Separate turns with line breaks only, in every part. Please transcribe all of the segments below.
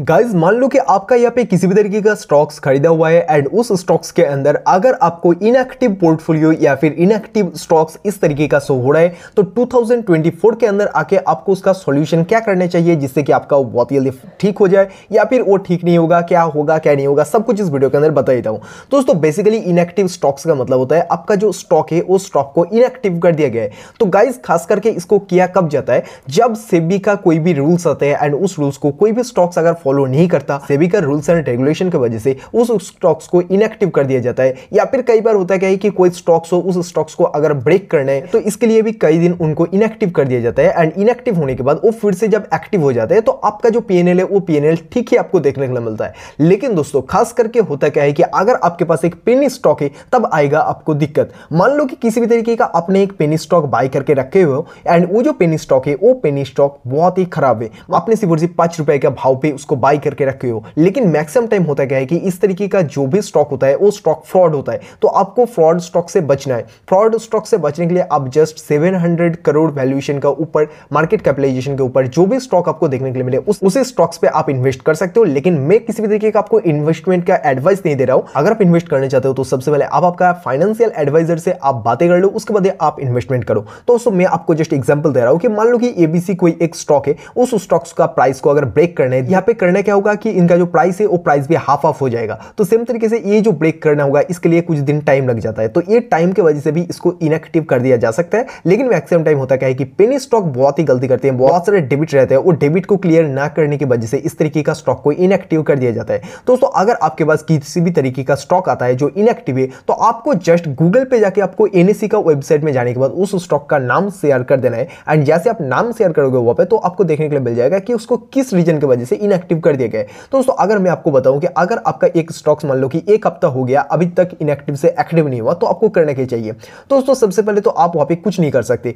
guys मान लो कि आपका यहाँ पे किसी भी तरीके का स्टॉक्स खरीदा हुआ है एंड उस स्टॉक्स के अंदर अगर आपको इनएक्टिव पोर्टफोलियो या फिर इनएक्टिव स्टॉक्स इस तरीके का शो हो रहा है तो 2024 के अंदर आके आपको उसका सॉल्यूशन क्या करना चाहिए जिससे कि आपका बहुत जल्दी ठीक हो जाए या फिर वो ठीक नहीं होगा क्या होगा क्या नहीं होगा सब कुछ इस वीडियो के अंदर बता देता हूँ दोस्तों बेसिकली इनएक्टिव स्टॉक्स का मतलब होता है आपका जो स्टॉक है उस स्टॉक को इनएक्टिव कर दिया गया है तो गाइज खास करके इसको किया कब जाता है जब सेबी का कोई भी रूल्स आते हैं एंड उस रूल्स को कोई भी स्टॉक्स अगर फॉलो नहीं करता सेबी का रूल्स एंड रेगुलेशन की वजह से उस स्टॉक्स को इनएक्टिव कर दिया जाता है या फिर कई बार होता क्या है कि कोई स्टॉक्स हो उस स्टॉक्स को अगर ब्रेक करना है तो इसके लिए भी कई दिन उनको इनएक्टिव कर दिया जाता है एंड इनएक्टिव होने के बाद वो फिर से जब एक्टिव हो जाता है तो आपका जो पी है वो पी ठीक ही आपको देखने के लिए मिलता है लेकिन दोस्तों खास करके होता क्या है कि अगर आपके पास एक पेनी स्टॉक है तब आएगा आपको दिक्कत मान लो कि किसी भी तरीके का आपने एक पेनी स्टॉक बाय करके रखे हुए एंड वो जो पेनी स्टॉक है वो पेनी स्टॉक बहुत ही खराब है आपने सिर्फ पांच रुपए का भाव पे उसको उसको बाई करके रखे हो लेकिन मैक्सिमम टाइम होता क्या है कि इस तरीके का जो भी स्टॉक होता है वो स्टॉक फ्रॉड होता है तो आपको फ्रॉड स्टॉक से बचना है फ्रॉड स्टॉक से बचने के लिए आप जस्ट 700 करोड़ वैल्यूएशन का ऊपर मार्केट कैपिटलाइजेशन के ऊपर जो भी स्टॉक आपको देखने के लिए मिले उस उसी स्टॉक्स पे आप इन्वेस्ट कर सकते हो लेकिन मैं किसी भी तरीके का आपको इन्वेस्टमेंट का एडवाइस नहीं दे रहा हूं अगर आप इन्वेस्ट करना चाहते हो तो सबसे पहले आप आपका फाइनेंशियल एडवाइजर से आप बातें कर लो उसके बाद आप इन्वेस्टमेंट करो तो दोस्तों मैं आपको जस्ट एग्जाम्पल दे रहा हूं कि मान लो कि एबीसी कोई एक स्टॉक है उस स्टॉक्स का प्राइस को अगर ब्रेक करना है यहाँ पे करने क्या होगा कि इनका जो प्राइस है वो प्राइस भी हाफ ऑफ हो जाएगा तो सेम तरीके से ये जो ब्रेक करना होगा इसके लिए कुछ दिन टाइम लग जाता है तो ये टाइम की वजह से भी इसको इनएक्टिव कर दिया जा सकता है लेकिन मैक्सिमम टाइम होता क्या है कि पेनी स्टॉक बहुत ही गलती करते हैं बहुत सारे डेबिट रहते हैं वो डेबिट को क्लियर ना करने की वजह से इस तरीके का स्टॉक को इनएक्टिव कर दिया जाता है दोस्तों अगर आपके पास किसी भी तरीके का स्टॉक आता है जो इनएक्टिव है तो आपको जस्ट गूगल पे जाके आपको एनएससी e का वेबसाइट में जाने के बाद उस स्टॉक का नाम शेयर कर देना है एंड जैसे आप नाम शेयर करोगे वहां पर तो आपको देखने के लिए मिल जाएगा कि उसको किस रीजन की वजह से इनएक्टिव इनएक्टिव कर दिया गया है तो दोस्तों अगर मैं आपको बताऊं कि अगर आपका एक स्टॉक्स मान लो कि एक हफ्ता हो गया अभी तक इनएक्टिव से एक्टिव नहीं हुआ तो आपको करना क्या चाहिए दोस्तों सबसे पहले तो आप वहां पर कुछ नहीं कर सकते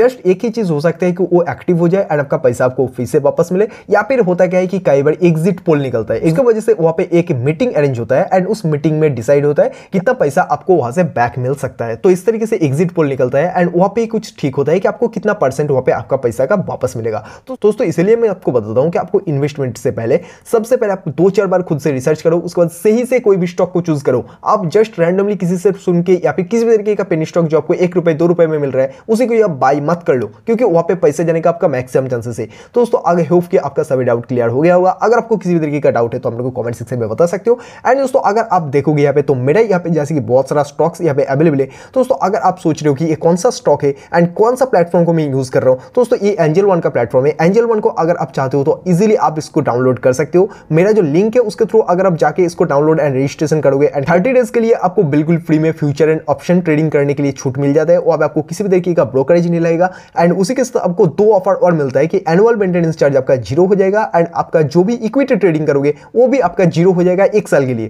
जस्ट एक ही चीज़ हो सकता है कि वो एक्टिव हो जाए एंड आपका पैसा आपको फिर से वापस मिले या फिर होता क्या है कि कई बार एग्जिट पोल निकलता है इसकी वजह से वहां पर एक मीटिंग अरेंज होता है एंड उस मीटिंग में डिसाइड होता है कितना पैसा आपको वहां से बैक मिल सकता है तो इस तरीके से एग्जिट पोल निकलता है एंड वहां पे कुछ ठीक होता है कि आपको कितना परसेंट वहां पे आपका पैसा का वापस मिलेगा तो दोस्तों इसलिए मैं आपको बताता हूं कि आपको इन्वेस्टमेंट से पहले सबसे पहले आप दो चार बार खुद से रिसर्च करो उसके बाद सही से कोई भी स्टॉक को चूज करो आप जस्ट रैंडमली किसी से सुन के या फिर किसी भी तरीके का पेनी स्टॉक जो आपको एक रुपए दो रुपए में मिल रहा है उसी को आप बाई मत कर लो क्योंकि वहां पर पैसे जाने का आपका मैक्सिमम चांसेस है तो दोस्तों आगे होप कि आपका सभी डाउट क्लियर हो गया होगा अगर आपको किसी भी तरीके का डाउट है तो हम लोग कॉमेंट सेक्शन में बता सकते हो एंड दोस्तों अगर आप देखोगे यहाँ पे तो मेरा यहाँ पे जैसे कि बहुत सारा स्टॉक्स यहाँ पे अवेलेबल है तो दोस्तों अगर आप सोच रहे हो कि ये कौन सा स्टॉक है एंड कौन सा प्लेटफॉर्म को मैं यूज़ कर रहा हूँ तो दोस्तों ये एंजल वन का प्लेटफॉर्म है एंजल वन को अगर आप चाहते हो तो इजिली आप इसको डाउनलोड डाउनलोड कर सकते हो मेरा जो लिंक है उसके थ्रू अगर आप जाके इसको डाउनलोड एंड रजिस्ट्रेशन करोगे एंड थर्टी डेज के लिए आपको बिल्कुल फ्री में फ्यूचर एंड ऑप्शन ट्रेडिंग करने के लिए छूट मिल जाता है और आपको किसी भी तरीके का ब्रोकरेज नहीं लगेगा एंड उसी के साथ आपको दो ऑफर और मिलता है कि एनुअल मेंटेनेंस चार्ज आपका जीरो हो जाएगा एंड आपका जो भी इक्विटी ट्रेडिंग करोगे वो भी आपका जीरो हो जाएगा एक साल के लिए